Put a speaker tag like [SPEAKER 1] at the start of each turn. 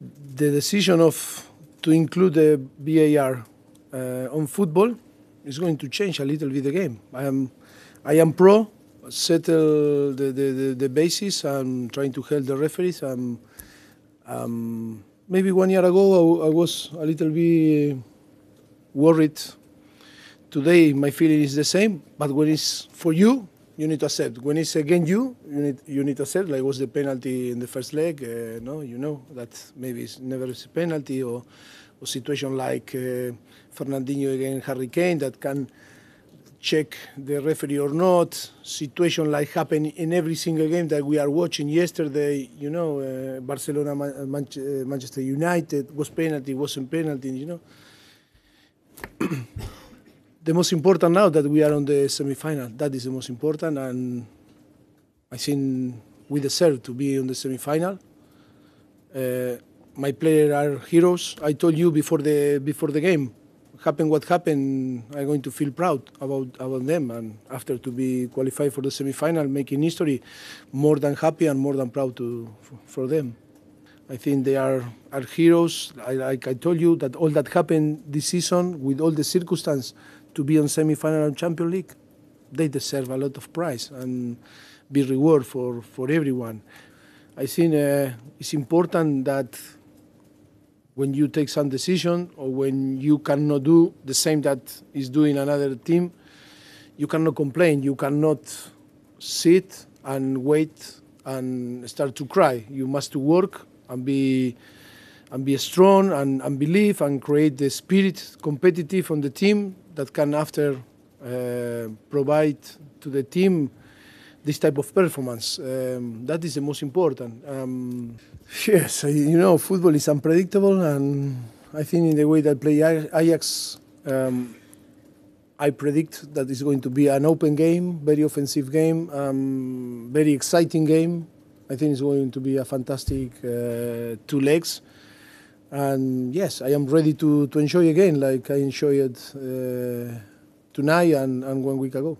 [SPEAKER 1] the decision of to include the VAR uh, on football is going to change a little bit the game. I am, I am pro settle the, the, the, the basis and trying to help the referees. Um, um, maybe one year ago I, I, was a little bit worried. Today my feeling is the same, but when it's for you, you need to accept. When it's against you, you need you need to accept. Like was the penalty in the first leg? Uh, no, you know that maybe it's never a penalty or a situation like uh, Fernandinho against Harry Kane that can check the referee or not. Situation like happened in every single game that we are watching yesterday. You know, uh, Barcelona, Man uh, uh, Manchester United was penalty, wasn't penalty. You know. the most important now that we are on the semifinal. That is the most important, and I think we deserve to be on the semifinal. Uh, my players are heroes. I told you before the before the game, Happened what happened, I'm going to feel proud about about them. And after to be qualified for the semifinal, making history, more than happy and more than proud to for, for them. I think they are, are heroes. I, like I told you, that all that happened this season with all the circumstances to be on semi-final and Champions League, they deserve a lot of prize and be reward for, for everyone. I think uh, it's important that when you take some decision or when you cannot do the same that is doing another team, you cannot complain. You cannot sit and wait and start to cry. You must work and be and be strong and, and believe and create the spirit competitive on the team that can after uh, provide to the team this type of performance. Um, that is the most important. Um, yes, you know, football is unpredictable, and I think in the way that play Ajax, um, I predict that it's going to be an open game, very offensive game, um, very exciting game. I think it's going to be a fantastic uh, two legs and yes, I am ready to, to enjoy again like I enjoyed uh, tonight and, and one week ago.